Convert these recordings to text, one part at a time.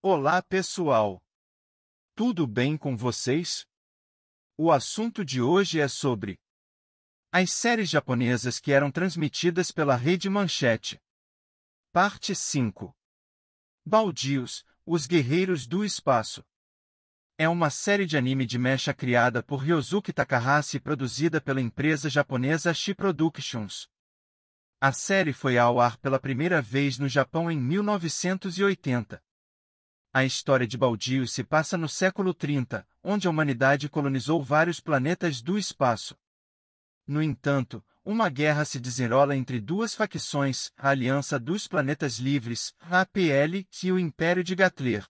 Olá pessoal! Tudo bem com vocês? O assunto de hoje é sobre as séries japonesas que eram transmitidas pela Rede Manchete. Parte 5 Baldios, Os Guerreiros do Espaço é uma série de anime de mecha criada por Ryozuki Takahashi e produzida pela empresa japonesa Shi Productions. A série foi ao ar pela primeira vez no Japão em 1980. A história de Baldios se passa no século 30, onde a humanidade colonizou vários planetas do espaço. No entanto, uma guerra se desenrola entre duas facções, a Aliança dos Planetas Livres, APL, e o Império de Gatler.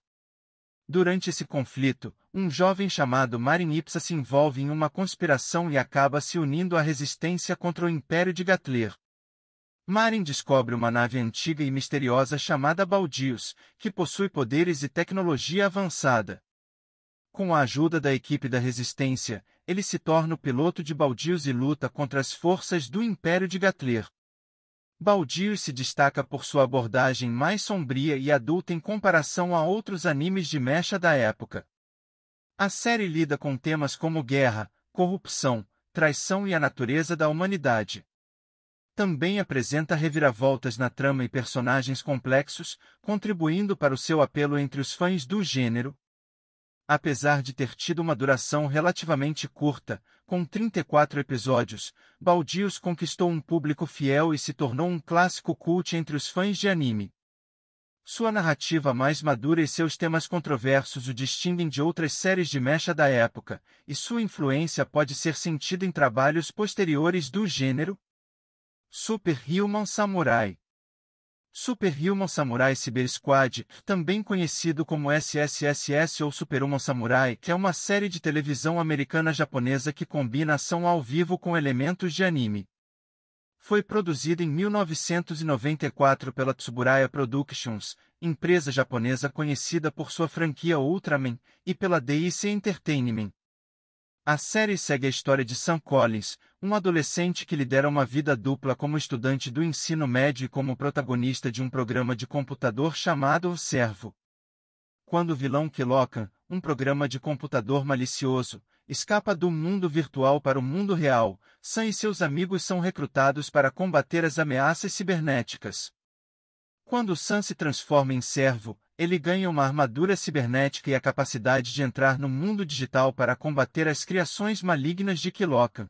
Durante esse conflito, um jovem chamado Marinipsa se envolve em uma conspiração e acaba se unindo à resistência contra o Império de Gatler. Marin descobre uma nave antiga e misteriosa chamada Baldios, que possui poderes e tecnologia avançada. Com a ajuda da equipe da Resistência, ele se torna o piloto de Baldios e luta contra as forças do Império de Gatler. Baldios se destaca por sua abordagem mais sombria e adulta em comparação a outros animes de mecha da época. A série lida com temas como guerra, corrupção, traição e a natureza da humanidade também apresenta reviravoltas na trama e personagens complexos, contribuindo para o seu apelo entre os fãs do gênero. Apesar de ter tido uma duração relativamente curta, com 34 episódios, Baldios conquistou um público fiel e se tornou um clássico cult entre os fãs de anime. Sua narrativa mais madura e seus temas controversos o distinguem de outras séries de mecha da época, e sua influência pode ser sentida em trabalhos posteriores do gênero, Superhuman Samurai Superhuman Samurai Cyber Squad, também conhecido como SSSS ou Superhuman Samurai, é uma série de televisão americana-japonesa que combina ação ao vivo com elementos de anime. Foi produzida em 1994 pela Tsuburaya Productions, empresa japonesa conhecida por sua franquia Ultraman, e pela DC Entertainment, a série segue a história de Sam Collins, um adolescente que lidera uma vida dupla como estudante do ensino médio e como protagonista de um programa de computador chamado O Servo. Quando o vilão Kilokan, um programa de computador malicioso, escapa do mundo virtual para o mundo real, Sam e seus amigos são recrutados para combater as ameaças cibernéticas. Quando Sam se transforma em servo, ele ganha uma armadura cibernética e a capacidade de entrar no mundo digital para combater as criações malignas de Kiloka.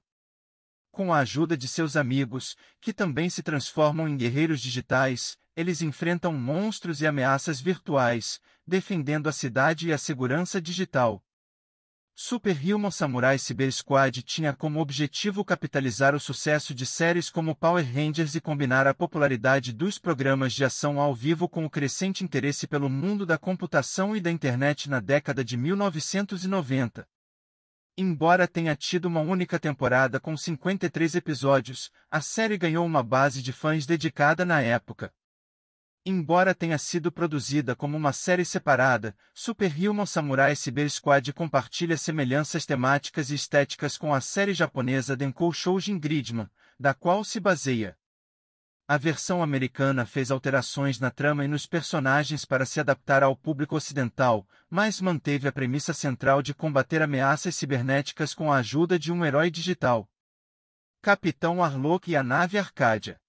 Com a ajuda de seus amigos, que também se transformam em guerreiros digitais, eles enfrentam monstros e ameaças virtuais, defendendo a cidade e a segurança digital. Super Human Samurai Cyber Squad tinha como objetivo capitalizar o sucesso de séries como Power Rangers e combinar a popularidade dos programas de ação ao vivo com o crescente interesse pelo mundo da computação e da internet na década de 1990. Embora tenha tido uma única temporada com 53 episódios, a série ganhou uma base de fãs dedicada na época. Embora tenha sido produzida como uma série separada, Super Human Samurai Cyber Squad compartilha semelhanças temáticas e estéticas com a série japonesa Denkou Shoujin Gridman, da qual se baseia. A versão americana fez alterações na trama e nos personagens para se adaptar ao público ocidental, mas manteve a premissa central de combater ameaças cibernéticas com a ajuda de um herói digital. Capitão Arlok e a nave Arcádia.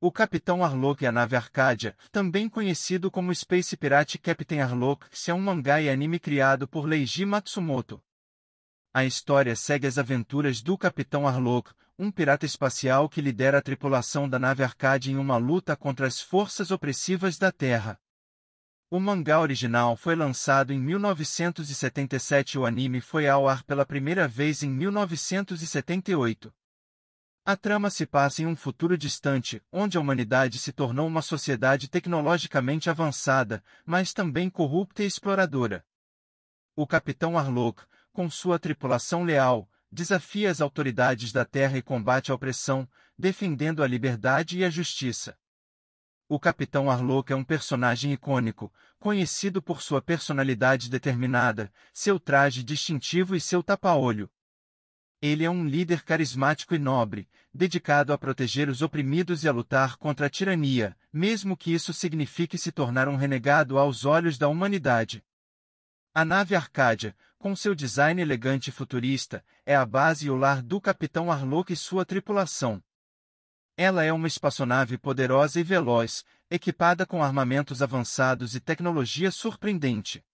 O Capitão Arlok e a nave Arcadia, também conhecido como Space Pirate Captain Harlock, é um mangá e anime criado por Leiji Matsumoto. A história segue as aventuras do Capitão Arlok, um pirata espacial que lidera a tripulação da nave Arcadia em uma luta contra as forças opressivas da Terra. O mangá original foi lançado em 1977 e o anime foi ao ar pela primeira vez em 1978. A trama se passa em um futuro distante, onde a humanidade se tornou uma sociedade tecnologicamente avançada, mas também corrupta e exploradora. O capitão Arlok, com sua tripulação leal, desafia as autoridades da Terra e combate a opressão, defendendo a liberdade e a justiça. O capitão Arlok é um personagem icônico, conhecido por sua personalidade determinada, seu traje distintivo e seu tapa-olho. Ele é um líder carismático e nobre, dedicado a proteger os oprimidos e a lutar contra a tirania, mesmo que isso signifique se tornar um renegado aos olhos da humanidade. A nave Arcádia, com seu design elegante e futurista, é a base e o lar do Capitão Arlok e sua tripulação. Ela é uma espaçonave poderosa e veloz, equipada com armamentos avançados e tecnologia surpreendente.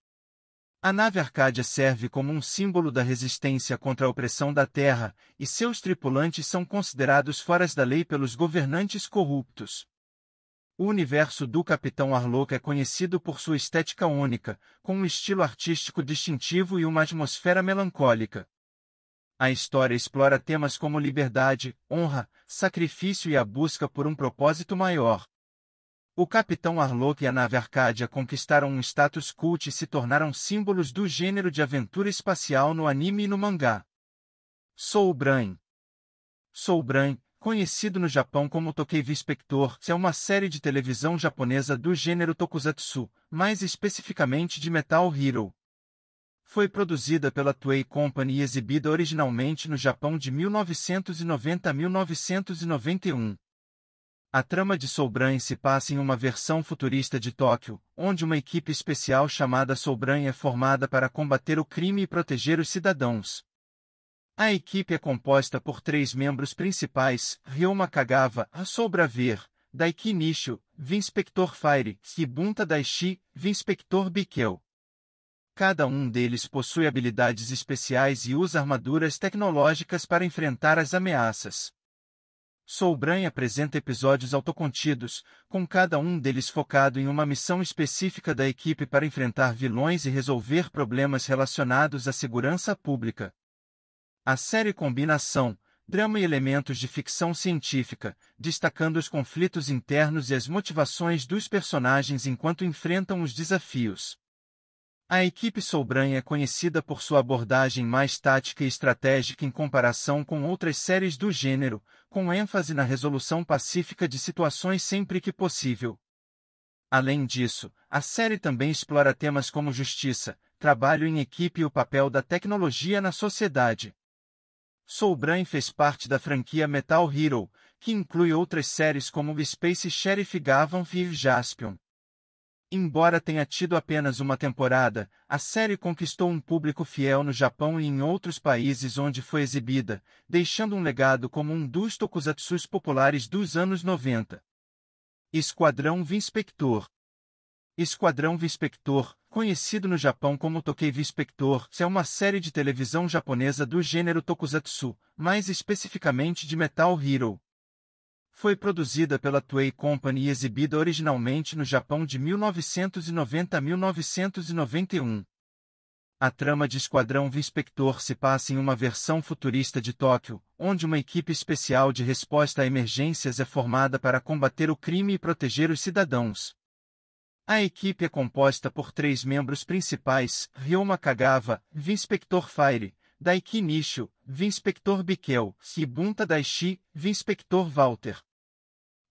A nave Arcádia serve como um símbolo da resistência contra a opressão da Terra, e seus tripulantes são considerados fora da lei pelos governantes corruptos. O universo do Capitão Harlock é conhecido por sua estética única, com um estilo artístico distintivo e uma atmosfera melancólica. A história explora temas como liberdade, honra, sacrifício e a busca por um propósito maior o capitão Arlok e a nave Arcadia conquistaram um status cult e se tornaram símbolos do gênero de aventura espacial no anime e no mangá. Sou Bran. Sou Bran, conhecido no Japão como Tokei Vispector, é uma série de televisão japonesa do gênero tokusatsu, mais especificamente de Metal Hero. Foi produzida pela Toei Company e exibida originalmente no Japão de 1990 a 1991. A trama de Soubran se passa em uma versão futurista de Tóquio, onde uma equipe especial chamada Soubran é formada para combater o crime e proteger os cidadãos. A equipe é composta por três membros principais, Ryoma Kagawa, Sobraver, Daiki Nishio, Vinspector Fire, e Bunta Daishi, Vinspector Bikel. Cada um deles possui habilidades especiais e usa armaduras tecnológicas para enfrentar as ameaças. Soulbrain apresenta episódios autocontidos, com cada um deles focado em uma missão específica da equipe para enfrentar vilões e resolver problemas relacionados à segurança pública. A série combina drama e elementos de ficção científica, destacando os conflitos internos e as motivações dos personagens enquanto enfrentam os desafios. A equipe Sobran é conhecida por sua abordagem mais tática e estratégica em comparação com outras séries do gênero, com ênfase na resolução pacífica de situações sempre que possível. Além disso, a série também explora temas como justiça, trabalho em equipe e o papel da tecnologia na sociedade. Sobran fez parte da franquia Metal Hero, que inclui outras séries como Space Sheriff Gavan e Jaspion. Embora tenha tido apenas uma temporada, a série conquistou um público fiel no Japão e em outros países onde foi exibida, deixando um legado como um dos tokusatsus populares dos anos 90. Esquadrão Vinspector Esquadrão Vinspector, conhecido no Japão como Tokei Vinspector, é uma série de televisão japonesa do gênero tokusatsu, mais especificamente de Metal Hero, foi produzida pela Toei Company e exibida originalmente no Japão de 1990 a 1991. A trama de Esquadrão Vinspector se passa em uma versão futurista de Tóquio, onde uma equipe especial de resposta a emergências é formada para combater o crime e proteger os cidadãos. A equipe é composta por três membros principais, Ryoma Kagawa, Vinspector Fire, Daiki Nishio, Vinspector Biquel, Sibunta Daishi, Vinspector Walter.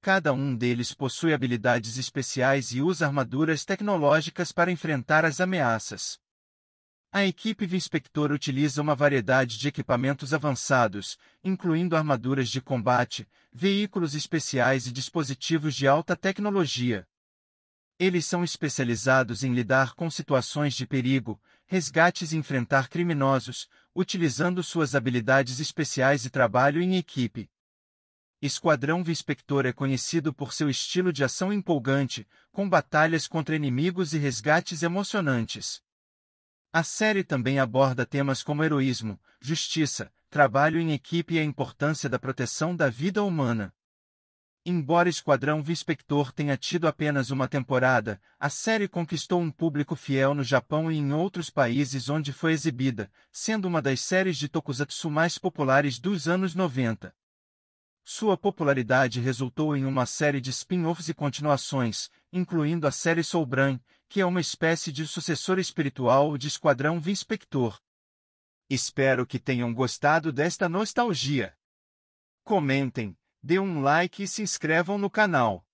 Cada um deles possui habilidades especiais e usa armaduras tecnológicas para enfrentar as ameaças. A equipe Vinspector utiliza uma variedade de equipamentos avançados, incluindo armaduras de combate, veículos especiais e dispositivos de alta tecnologia. Eles são especializados em lidar com situações de perigo, resgates e enfrentar criminosos, utilizando suas habilidades especiais e trabalho em equipe. Esquadrão Vispector é conhecido por seu estilo de ação empolgante, com batalhas contra inimigos e resgates emocionantes. A série também aborda temas como heroísmo, justiça, trabalho em equipe e a importância da proteção da vida humana. Embora Esquadrão Vispector tenha tido apenas uma temporada, a série conquistou um público fiel no Japão e em outros países onde foi exibida, sendo uma das séries de tokusatsu mais populares dos anos 90. Sua popularidade resultou em uma série de spin-offs e continuações, incluindo a série Soulbrand, que é uma espécie de sucessor espiritual de Esquadrão Vispector. Espero que tenham gostado desta nostalgia. Comentem, dê um like e se inscrevam no canal.